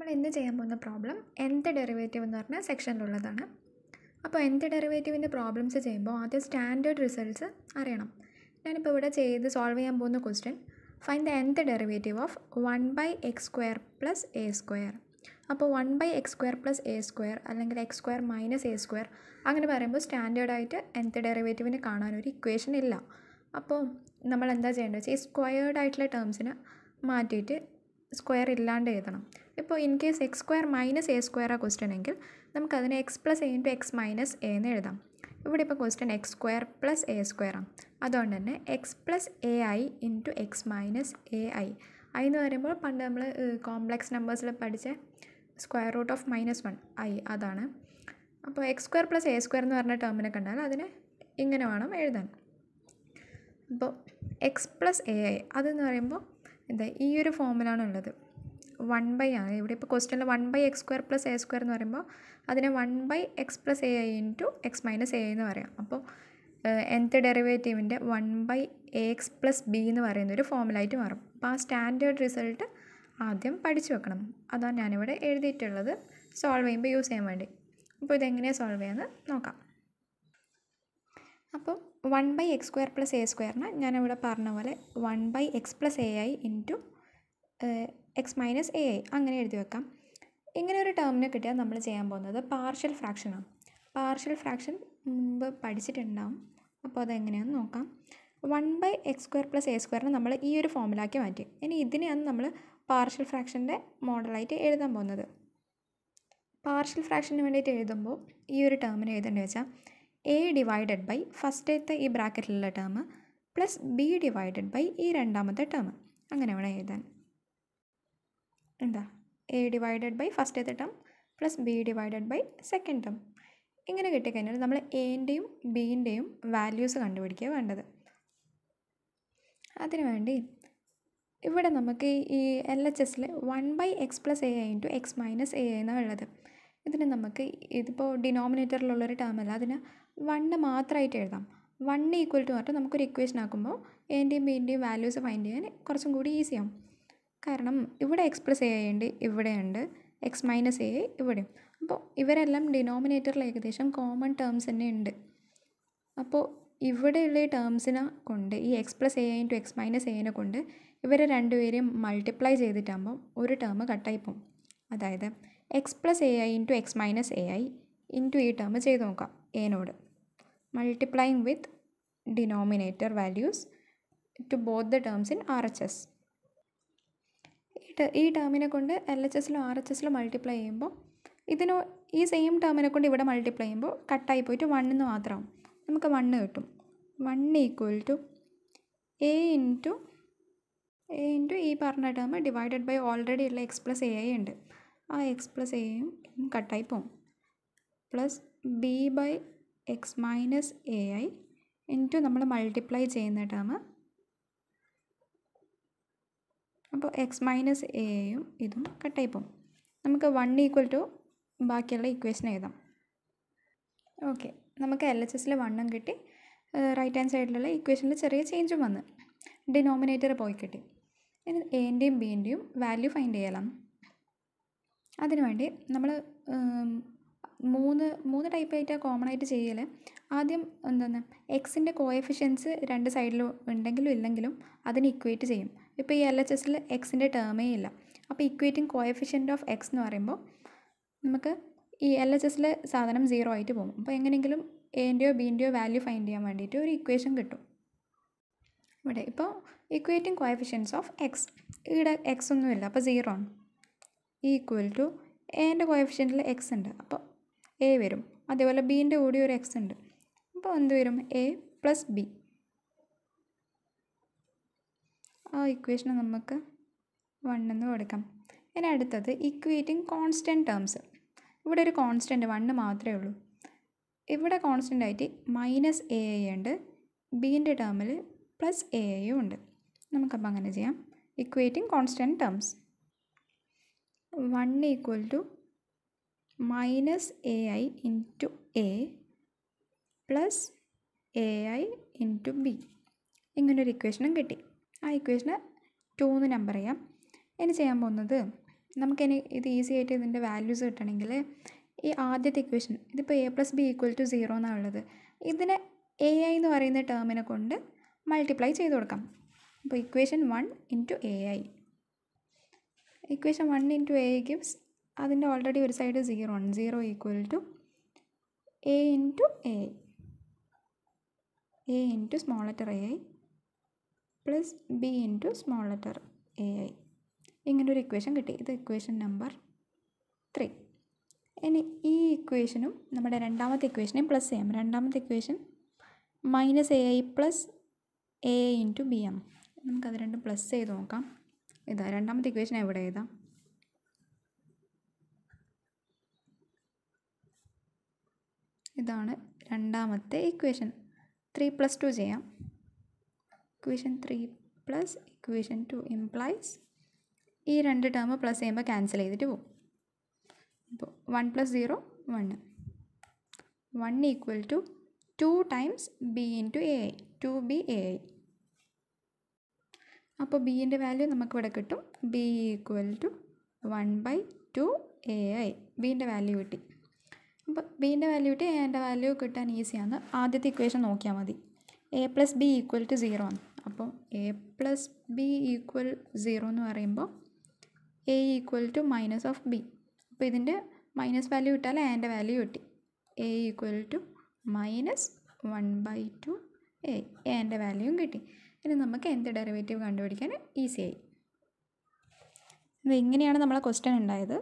നമ്മൾ ഇന്ന് ചെയ്യാൻ പോകുന്ന പ്രോബ്ലം എന്ത് ഡെറിവേറ്റീവ് എന്ന് പറഞ്ഞ സെക്ഷനിലുള്ളതാണ് അപ്പോൾ എന്ത് ഡെറിവേറ്റീവിൻ്റെ പ്രോബ്ലംസ് ചെയ്യുമ്പോൾ ആദ്യം സ്റ്റാൻഡേർഡ് റിസൾട്ട്സ് അറിയണം ഞാനിപ്പോൾ ഇവിടെ ചെയ്ത് സോൾവ് ചെയ്യാൻ പോകുന്ന question find the nth derivative of one by x square plus a square അപ്പോൾ one by x square plus a square അല്ലെങ്കിൽ x square minus a square അങ്ങനെ പറയുമ്പോൾ സ്റ്റാൻഡേർഡായിട്ട് എന്ത് ഡെറിവേറ്റീവിന് കാണാൻ ഒരു ഇക്വേഷൻ ഇല്ല അപ്പോൾ നമ്മൾ എന്താ ചെയ്യേണ്ടത് വെച്ചാൽ ഈ സ്ക്വയേർഡ് ആയിട്ടുള്ള ടേംസിന് മാറ്റിയിട്ട് സ്ക്വയർ ഇല്ലാണ്ട് എഴുതണം ഇപ്പോൾ in case x square minus a square ആ ക്വസ്റ്റ്യൻ എങ്കിൽ നമുക്കതിനെ x plus a into x minus a എന്ന് എഴുതാം ഇവിടെ ഇപ്പോൾ question x square plus a square ആണ് അതുകൊണ്ട് തന്നെ x plus a i into x minus a i i എന്ന് പറയുമ്പോൾ പണ്ട് നമ്മൾ കോംപ്ലക്സ് നമ്പേഴ്സിൽ പഠിച്ച square root of minus one i അതാണ് അപ്പോൾ x square plus a square എന്ന് പറഞ്ഞ ടേമിനെ കണ്ടാൽ അതിനെ ഇങ്ങനെ വേണം എഴുതാൻ അപ്പോൾ എക്സ് പ്ലസ് എ ഐ അതെന്ന് പറയുമ്പോൾ എന്താ ഈ ഒരു ഫോമിലാണ് ഉള്ളത് വൺ ബൈ ആണ് ഇവിടെ ഇപ്പോൾ ക്വസ്റ്റ്യനിൽ one by x square plus a square എന്ന് പറയുമ്പോൾ അതിനെ one by x plus a i into x minus a എന്ന് പറയാം അപ്പോൾ എൻത്ത് ഡെറിവേറ്റീവിൻ്റെ one by a x plus b എന്ന് പറയുന്ന ഒരു ഫോമുലായിട്ട് മാറും അപ്പോൾ ആ സ്റ്റാൻഡേർഡ് റിസൾട്ട് ആദ്യം പഠിച്ചു വെക്കണം അതാണ് ഞാനിവിടെ എഴുതിയിട്ടുള്ളത് സോൾവ് ചെയ്യുമ്പോൾ യൂസ് ചെയ്യാൻ വേണ്ടി അപ്പോൾ ഇതെങ്ങനെയാണ് സോൾവ് ചെയ്യാമെന്ന് നോക്കാം അപ്പോൾ one by x square plus a സ്ക്വയറിന് ഞാനിവിടെ പറഞ്ഞ പോലെ one by x plus a i into x minus a i അങ്ങനെ എഴുതി വെക്കാം ഇങ്ങനെ ഒരു ടേമിനെ കിട്ടിയാൽ നമ്മൾ ചെയ്യാൻ പോകുന്നത് പാർഷ്യൽ ഫ്രാക്ഷനാണ് പാർഷ്യൽ ഫ്രാക്ഷൻ മുമ്പ് പഠിച്ചിട്ടുണ്ടാവും അപ്പോൾ അതെങ്ങനെയാണെന്ന് നോക്കാം one by x square plus a സ്ക്വയറിനെ നമ്മൾ ഈ ഒരു ഫോമിലാക്കി മാറ്റി ഇനി ഇതിനെയാണ് നമ്മൾ പാർഷ്യൽ ഫ്രാക്ഷൻ്റെ മോഡലായിട്ട് എഴുതാൻ പോകുന്നത് പാർഷ്യൽ ഫ്രാക്ഷന് വേണ്ടിയിട്ട് എഴുതുമ്പോൾ ഈ ഒരു ടേമിന് എഴുതേണ്ടി വെച്ചാൽ എ ഡിവൈഡഡ് ബൈ ഫസ്റ്റത്തെ ഈ ബ്രാക്കറ്റിലുള്ള term plus b divided by ഈ രണ്ടാമത്തെ ടേം അങ്ങനെ വേണം എഴുതാൻ എന്താ എ ഡിവൈഡഡ് ബൈ ഫസ്റ്റ് ഫസ്റ്റത്തെ term plus b divided by second term ഇങ്ങനെ കിട്ടിക്കഴിഞ്ഞാൽ നമ്മൾ എൻ്റെയും ബീൻ്റെയും വാല്യൂസ് കണ്ടുപിടിക്കുക വേണ്ടത് അതിനുവേണ്ടി ഇവിടെ നമുക്ക് ഈ എൽ എച്ച് എസിൽ one by x plus a i into x minus a എന്നാണ് ഉള്ളത് ഇതിന് നമുക്ക് ഇതിപ്പോൾ ഡിനോമിനേറ്ററിലുള്ളൊരു ടേമല്ല അതിന് വണ്ണ് മാത്രമായിട്ട് എഴുതാം വണ്ണ് ഈക്വൽ ടു പറഞ്ഞിട്ട് നമുക്കൊരു ഇക്വേഷൻ ആക്കുമ്പോൾ എൻ്റെയും ബീൻ്റെയും വാല്യൂസ് ഫൈൻഡ് ചെയ്യാൻ കുറച്ചും കൂടി ഈസിയാവും കാരണം ഇവിടെ എക്സ് പ്ലസ് എ ഉണ്ട് ഇവിടെയുണ്ട് എക്സ് മൈനസ് എ ഇവിടെയും അപ്പോൾ ഇവരെല്ലാം ഡിനോമിനേറ്ററിൽ ഏകദേശം കോമൺ ടേംസ് തന്നെ ഉണ്ട് അപ്പോൾ ഇവിടെയുള്ള ഈ ടേംസിനെ കൊണ്ട് ഈ x plus a into x minus എനെ കൊണ്ട് ഇവരെ രണ്ടുപേരെയും മൾട്ടിപ്ലൈ ചെയ്തിട്ടാകുമ്പോൾ ഒരു ടേം കട്ടായി പോകും അതായത് x plus a i into x minus a i into ഈ ടേം ചെയ്ത് നോക്കാം എനോട് multiplying with denominator values to both the terms in R H S ഈ ടേമിനെ കൊണ്ട് എൽ എച്ച് എസിലോ ആർ എച്ച് എസിലോ മൾട്ടിപ്ലൈ ചെയ്യുമ്പോൾ ഇതിനോ ഈ സെയിം ടേമിനെ കൊണ്ട് ഇവിടെ മൾട്ടിപ്ലൈ ചെയ്യുമ്പോൾ കട്ടായി പോയിട്ട് നിന്ന് മാത്രമാവും നമുക്ക് വണ്ണ് കിട്ടും one equal to a into a into ഈ പറഞ്ഞ ടേം ഡിവൈഡഡ് ബൈ ഓൾറെഡി ഉള്ള എക്സ് പ്ലസ് എ ഐ ഉണ്ട് ആ എക്സ് പ്ലസ് എയും കട്ടായി പോകും plus b by x minus a i into നമ്മൾ മൾട്ടിപ്ലൈ ചെയ്യുന്ന ടേം അപ്പോൾ എക്സ് മൈനസ് എയും ഇതും ആയി പോകും നമുക്ക് വൺ ഈക്വൽ ടു ബാക്കിയുള്ള ഇക്വേഷൻ എഴുതാം ഓക്കെ നമുക്ക് എൽ എച്ച് എസിൽ വണ്ണും കിട്ടി റൈറ്റ് ഹാൻഡ് സൈഡിലുള്ള ഇക്വേഷനിൽ ചെറിയ ചേഞ്ചും വന്ന് ഡിനോമിനേറ്റർ പോയി കിട്ടി ഇനി എൻ്റെയും ബീൻ്റെയും വാല്യൂ ഫൈൻഡ് ചെയ്യലാം അതിനുവേണ്ടി നമ്മൾ മൂന്ന് മൂന്ന് ടൈപ്പ് ആയിട്ട് കോമൺ ആയിട്ട് ചെയ്യൽ ആദ്യം എന്താണ് എക്സിൻ്റെ കോഎഫിഷ്യൻസ് രണ്ട് സൈഡിലും ഉണ്ടെങ്കിലും ഇല്ലെങ്കിലും അതിന് ഇക്വേറ്റ് ചെയ്യും ഇപ്പോൾ ഈ എൽ എച്ച് എസിൽ എക്സിൻ്റെ ടേമേ ഇല്ല അപ്പോൾ ഇക്വേറ്റിംഗ് കോയഫിഷ്യൻറ്റ് ഓഫ് എക്സ് എന്ന് പറയുമ്പോൾ നമുക്ക് ഈ എൽ എച്ച് എസിലെ സാധനം സീറോ ആയിട്ട് പോകും അപ്പോൾ എങ്ങനെയെങ്കിലും എൻ്റെയോ ബീൻ്റെയോ വാല്യൂ ഫൈൻഡ് ചെയ്യാൻ വേണ്ടിയിട്ട് ഒരു ഇക്വേഷൻ കിട്ടും ഇവിടെ ഇപ്പോൾ ഇക്വേറ്റിംഗ് കോയഫിഷ്യൻസ് ഓഫ് എക്സ് ഇവിടെ എക്സ് ഒന്നുമില്ല അപ്പോൾ സീറോ ആണ് ഈക്വൽ ടു എൻ്റെ കോയഫിഷ്യൻ്റിൽ എക്സ് ഉണ്ട് അപ്പോൾ എ വരും അതേപോലെ ബീൻ്റെ കൂടി ഒരു എക്സ് ഉണ്ട് അപ്പോൾ എന്ത് വരും എ പ്ലസ് ബി ആ ഇക്വേഷന് നമുക്ക് വൺ എന്ന് കൊടുക്കാം ഇനി അടുത്തത് ഇക്വേറ്റിംഗ് കോൺസ്റ്റൻറ്റ് ടേംസ് ഇവിടെ ഒരു കോൺസ്റ്റൻറ്റ് വണ്ണ് മാത്രമേ ഉള്ളൂ ഇവിടെ കോൺസ്റ്റൻ്റ് ആയിട്ട് മൈനസ് എ ഐ ഉണ്ട് ബീൻ്റെ ടേമിൽ പ്ലസ് എ ഐയും ഉണ്ട് നമുക്കപ്പോൾ അങ്ങനെ ചെയ്യാം equating constant terms one equal to minus a i into a plus a i into b ഇങ്ങനൊരു ഇക്വേഷനും കിട്ടി ആ ഇക്വേഷന് ടൂന്ന് നമ്പർ ചെയ്യാം ഇനി ചെയ്യാൻ പോകുന്നത് നമുക്കിനി ഇത് ഈസി ആയിട്ട് ഇതിൻ്റെ വാല്യൂസ് കിട്ടണമെങ്കിൽ ഈ ആദ്യത്തെ ഇക്വേഷൻ ഇതിപ്പോൾ a plus b equal to zero എന്നാണ് ഉള്ളത് ഇതിനെ എ ഐ എന്ന് പറയുന്ന ടേമിനെ കൊണ്ട് മൾട്ടിപ്ലൈ ചെയ്ത് കൊടുക്കാം അപ്പോൾ equation one into a i equation one into a i gives അതിൻ്റെ ഓൾറെഡി ഒരു സൈഡ് സീറോ ആണ് zero equal to a into a a into small letter a i plus b into small letter a i ഒരു equation കിട്ടി ഇത് equation number three ഇനി ഈ ഇക്വേഷനും നമ്മുടെ രണ്ടാമത്തെ ഇക്വേഷനെയും പ്ലസ് ചെയ്യാം രണ്ടാമത്തെ equation minus a i plus a i into b m നമുക്കത് രണ്ടും പ്ലസ് ചെയ്ത് നോക്കാം ഇതാ രണ്ടാമത്തെ ഇക്വേഷൻ എവിടെ എഴുതാം ഇതാണ് രണ്ടാമത്തെ ഇക്വേഷൻ ത്രീ പ്ലസ് ടു ചെയ്യാം equation three plus equation two implies ഈ രണ്ട് ടേം പ്ലസ് ചെയ്യുമ്പോൾ ക്യാൻസൽ ചെയ്തിട്ട് പോകും അപ്പോൾ one plus zero one one equal to two times b two a i two b a i അപ്പോൾ ബിൻ്റെ വാല്യൂ നമുക്കിവിടെ കിട്ടും b equal to one by two a i ബിൻ്റെ വാല്യൂ കിട്ടി അപ്പോൾ ബിൻ്റെ വാല്യൂ കിട്ടി എൻ്റെ വാല്യൂ കിട്ടാൻ ഈസിയാണ് ആദ്യത്തെ ഇക്വേഷൻ നോക്കിയാൽ മതി a plus b equal to zero ആണ് അപ്പം a plus b equal zero എന്ന് പറയുമ്പോൾ a equal to minus of b അപ്പോൾ ഇതിൻ്റെ മൈനസ് വാല്യൂ കിട്ടാൽ എൻ്റെ വാല്യൂ കിട്ടി a equal to minus one by two a എൻ്റെ വാല്യൂയും കിട്ടി ഇനി നമുക്ക് എന്ത് ഡെറിവേറ്റീവ് കണ്ടുപിടിക്കാൻ ഈസി ആയി അപ്പോൾ ഇങ്ങനെയാണ് നമ്മളെ ക്വസ്റ്റ്യൻ ഉണ്ടായത്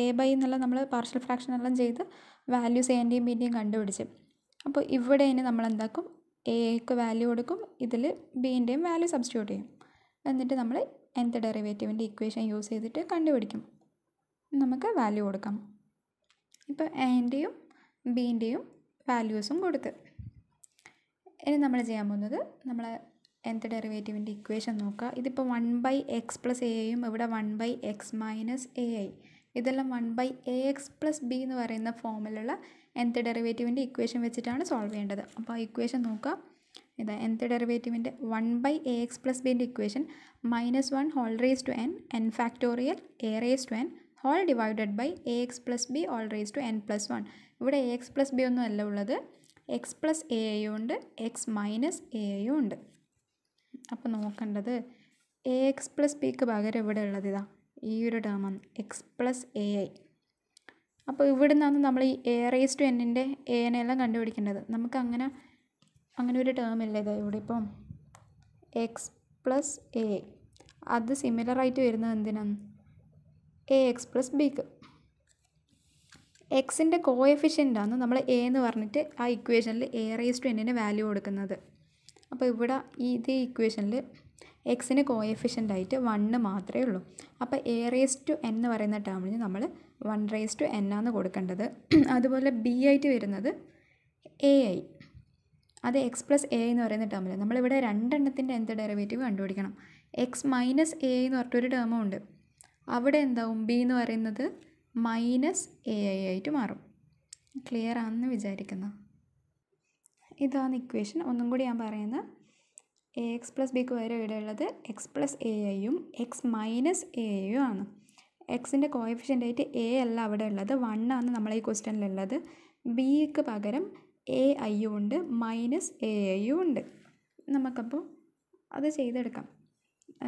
എ ബൈ എന്നുള്ള നമ്മൾ പാർഷ്യൽ ഫ്രാക്ഷൻ എല്ലാം ചെയ്ത് വാല്യൂസ് എൻ്റെയും ബിൻ്റെയും കണ്ടുപിടിച്ച് അപ്പോൾ ഇവിടെ ഇനി നമ്മൾ എന്താക്കും എക്ക് വാല്യൂ കൊടുക്കും ഇതിൽ ബീൻ്റെയും വാല്യൂ സബ്സ്റ്റിറ്റ്യൂട്ട് ചെയ്യും എന്നിട്ട് നമ്മൾ nth ഡെറിവേറ്റീവിൻ്റെ ഇക്വേഷൻ യൂസ് ചെയ്തിട്ട് കണ്ടുപിടിക്കും നമുക്ക് വാല്യൂ കൊടുക്കാം ഇപ്പോൾ എൻ്റെയും ബീൻ്റെയും വാല്യൂസും കൊടുത്ത് ഇനി നമ്മൾ ചെയ്യാൻ പോകുന്നത് നമ്മൾ nth ഡെറിവേറ്റീവിൻ്റെ ഇക്വേഷൻ നോക്കുക ഇതിപ്പോൾ one by x plus a യും ഇവിടെ one by x minus a i ഇതെല്ലാം one by a x plus b എന്ന് പറയുന്ന ഫോമിലുള്ള എൻത്ത് ഡെറിവേറ്റീവിൻ്റെ ഇക്വേഷൻ വെച്ചിട്ടാണ് സോൾവ് ചെയ്യേണ്ടത് അപ്പോൾ ആ ഇക്വേഷൻ നോക്കുക ഇതാ എൻത്ത് ഡെറിവേറ്റീവിൻ്റെ one by a x plus ബിൻ്റെ equation minus one whole raise to n n factorial a raise to n whole divided by a x plus b whole raise to n plus one ഇവിടെ a x plus b ഒന്നും അല്ല ഉള്ളത് x plus A എയും ഉണ്ട് X minus A എയും ഉണ്ട് അപ്പോൾ നോക്കേണ്ടത് എ എക്സ് പ്ലസ് ബിക്ക് പകരം ഇവിടെ ഉള്ളത് ഇതാ ഈ ഒരു ടേമാണ് എക്സ് പ്ലസ് എ ഐ അപ്പോൾ ഇവിടെ നിന്നാണ് നമ്മൾ ഈ എ റേസ് ടു എന്നിൻ്റെ എനെല്ലാം കണ്ടുപിടിക്കേണ്ടത് നമുക്ക് അങ്ങനെ അങ്ങനെ ഒരു ടേം ഇല്ല ഇത് ഇവിടെ ഇപ്പം എക്സ് പ്ലസ് എ അത് സിമിലറായിട്ട് വരുന്നത് എന്തിനാണ് എ എക്സ് പ്ലസ് ബിക്ക് എക്സിൻ്റെ എഫിഷ്യൻ്റാണ് നമ്മൾ എ എന്ന് പറഞ്ഞിട്ട് ആ ഇക്വേഷനിൽ എ റേസ് ടു എന്നിൻ്റെ വാല്യൂ കൊടുക്കുന്നത് അപ്പോൾ ഇവിടെ ഇതേ ഇക്വേഷനിൽ എക്സിന് കോഎഫിഷ്യൻ്റ് ആയിട്ട് വണ്ണ് മാത്രമേ ഉള്ളൂ അപ്പോൾ എ റേസ് ടു എൻ എന്ന് പറയുന്ന ടേമിന് നമ്മൾ വൺ റേസ് ടു എൻ ആണ് കൊടുക്കേണ്ടത് അതുപോലെ ബി ആയിട്ട് വരുന്നത് എ ഐ അത് എക്സ് പ്ലസ് എ എന്ന് പറയുന്ന ടേമിൽ നമ്മളിവിടെ രണ്ടെണ്ണത്തിൻ്റെ എന്ത് ഡെറിവേറ്റീവ് കണ്ടുപിടിക്കണം എക്സ് മൈനസ് എ എന്ന് പറഞ്ഞിട്ടൊരു ടേമും ഉണ്ട് അവിടെ എന്താവും ബി എന്ന് പറയുന്നത് മൈനസ് എ ഐ ആയിട്ട് മാറും ക്ലിയർ ആണെന്ന് വിചാരിക്കുന്ന ഇതാണ് ഇക്വേഷൻ ഒന്നും കൂടി ഞാൻ പറയുന്നത് എ എക്സ് പ്ലസ് ബിക്ക് പകരം ഉള്ളത് എക്സ് പ്ലസ് എ ഐയും എക്സ് മൈനസ് എ ഐയും ആണ് എക്സിൻ്റെ കോയഫിഷ്യൻ്റ് ആയിട്ട് എ അല്ല അവിടെ ഉള്ളത് വൺ ആണ് നമ്മളെ ഈ ക്വസ്റ്റ്യനിലുള്ളത് ബിക്ക് പകരം എ ഐയും ഉണ്ട് മൈനസ് എ ഐയും ഉണ്ട് നമുക്കപ്പോൾ അത് ചെയ്തെടുക്കാം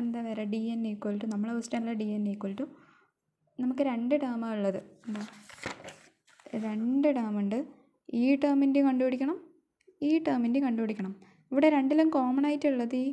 എന്താ പറയുക ഡി എൻ ഈക്വൽ ടു നമ്മളെ ക്വസ്റ്റ്യനിലെ ഡി എൻ ഈക്വൽ ടു നമുക്ക് രണ്ട് ടേമാണ് ഉള്ളത് എന്താ രണ്ട് ടേമുണ്ട് ഈ ടേമിൻ്റെയും കണ്ടുപിടിക്കണം ഈ ടേമിൻ്റെയും കണ്ടുപിടിക്കണം ഇവിടെ രണ്ടിലും കോമൺ ആയിട്ടുള്ളത് ഈ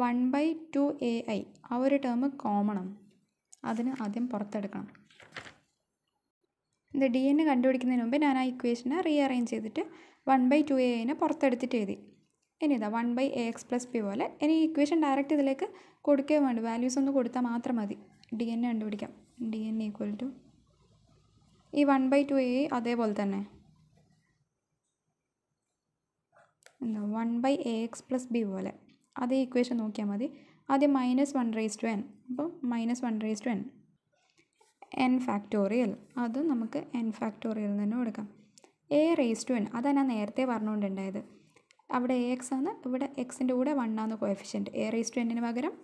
one by two a i ആ ഒരു ടേം ആണ് അതിന് ആദ്യം പുറത്തെടുക്കണം ഇത് ഡി എൻ കണ്ടുപിടിക്കുന്നതിന് മുമ്പ് ഞാൻ ആ ഇക്വേഷനെ റീഅറേഞ്ച് ചെയ്തിട്ട് വൺ ബൈ ടു എ ഐനെ പുറത്തെടുത്തിട്ട് എഴുതി ഇനി ഇതാ one by a x plus p പോലെ ഇനി ഇക്വേഷൻ ഡയറക്റ്റ് ഇതിലേക്ക് കൊടുക്കുകയും വേണ്ട വാല്യൂസ് ഒന്ന് കൊടുത്താൽ മാത്രം മതി ഡി എൻ കണ്ടുപിടിക്കാം ഡി എൻ ഈക്വൽ ടു ഈ വൺ ബൈ ടു എ അതേപോലെ തന്നെ എന്താ one by a x plus b പോലെ അതേ ഇക്വേഷൻ നോക്കിയാൽ മതി ആദ്യം minus one raise to n അപ്പോൾ minus one raise to n n factorial അത് നമുക്ക് എൻ ഫാക്ടോറിയൽ തന്നെ കൊടുക്കാം എ റേസ് ടു എൻ അതാണ് ഞാൻ നേരത്തെ പറഞ്ഞുകൊണ്ടുണ്ടായത് അവിടെ എ എക്സ് ആണ് ഇവിടെ എക്സിൻ്റെ കൂടെ വൺ ആണ് കോഎഫിഷ്യൻറ്റ് എ റേസ് ടു എന്നിന് പകരം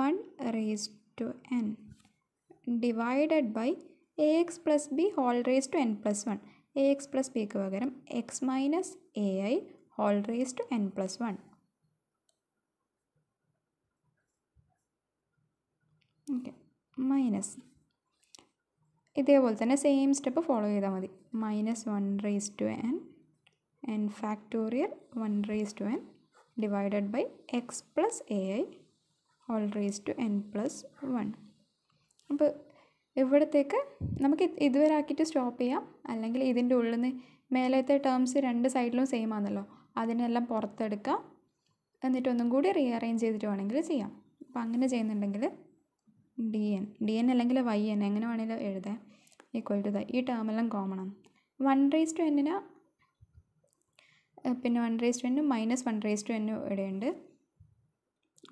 one raise to n divided by a x plus b whole raise to n plus one a x plus ബിക്ക് പകരം x minus a i whole raise to n plus one okay minus ഇതേപോലെ തന്നെ same step follow ചെയ്താൽ മതി minus one raise to n n factorial one raise to n divided by x plus a i whole raise to n plus one അപ്പോൾ ഇവിടത്തേക്ക് നമുക്ക് ഇതുവരെ ആക്കിയിട്ട് stop ചെയ്യാം അല്ലെങ്കിൽ ഇതിൻ്റെ ഉള്ളിൽ നിന്ന് മേലത്തെ ടേംസ് രണ്ട് സൈഡിലും സെയിം ആണല്ലോ അതിനെല്ലാം പുറത്തെടുക്കുക എന്നിട്ടൊന്നും കൂടി റീഅറേഞ്ച് ചെയ്തിട്ട് വേണമെങ്കിൽ ചെയ്യാം അപ്പം അങ്ങനെ ചെയ്യുന്നുണ്ടെങ്കിൽ ഡി എൻ ഡി എൻ അല്ലെങ്കിൽ വൈ എൻ എങ്ങനെ വേണമെങ്കിലും എഴുതാം ഈക്വൽ ടു ദ ഈ ടേമെല്ലാം കോമൺ ആണ് വൺ റേസ് ടു എന്നിന് പിന്നെ വൺ റേസ് ടു എന്നു മൈനസ് വൺ റേസ് ടു എന്നു ഇവിടെയുണ്ട്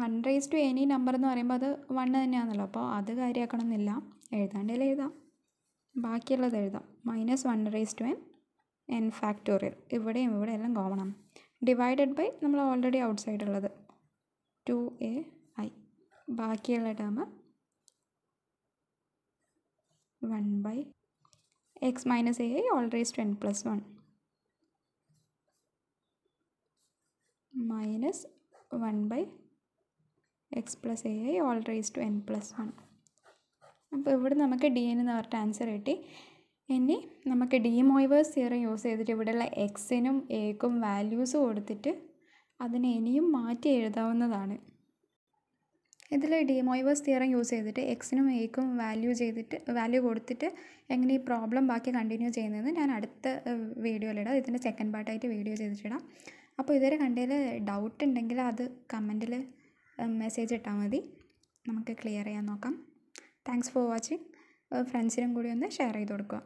one raise to any number എന്ന് പറയുമ്പോൾ അത് വണ്ണ് തന്നെയാണല്ലോ അപ്പോൾ അത് കാര്യമാക്കണമെന്നില്ല എഴുതാണ്ടെങ്കിൽ എഴുതാം ബാക്കിയുള്ളത് എഴുതാം minus one raise to n n factorial ഇവിടെയും ഇവിടെ എല്ലാം കോമൺ ആണ് ഡിവൈഡഡ് ബൈ നമ്മൾ ഓൾറെഡി ഔട്ട് സൈഡ് ഉള്ളത് ടു എ ഐ ബാക്കിയുള്ള term one by x minus a i whole raise to n plus one minus one by x plus a i whole to n plus one അപ്പോൾ ഇവിടെ നമുക്ക് D N എന്ന് പറഞ്ഞിട്ട് answer കിട്ടി ഇനി നമുക്ക് ഡിമോയിവേഴ്സ് തിയറി യൂസ് ചെയ്തിട്ട് ഇവിടെയുള്ള എക്സിനും എക്കും വാല്യൂസ് കൊടുത്തിട്ട് അതിനെ ഇനിയും മാറ്റി എഴുതാവുന്നതാണ് ഇതിൽ ഡിമോയിവേഴ്സ് തിയറം യൂസ് ചെയ്തിട്ട് എക്സിനും എക്കും വാല്യൂ ചെയ്തിട്ട് വാല്യൂ കൊടുത്തിട്ട് എങ്ങനെ ഈ പ്രോബ്ലം ബാക്കി കണ്ടിന്യൂ ചെയ്യുന്നത് ഞാൻ അടുത്ത വീഡിയോയിലിടാം ഇതിൻ്റെ സെക്കൻഡ് പാർട്ടായിട്ട് വീഡിയോ ചെയ്തിട്ടിടാം അപ്പോൾ ഇതുവരെ കണ്ടതിൽ ഡൗട്ട് ഉണ്ടെങ്കിൽ അത് കമൻറ്റിൽ മെസ്സേജ് ഇട്ടാൽ മതി നമുക്ക് ക്ലിയർ ചെയ്യാൻ നോക്കാം താങ്ക്സ് ഫോർ വാച്ചിങ് ഫ്രണ്ട്സിനും കൂടി ഒന്ന് ഷെയർ ചെയ്ത് കൊടുക്കുക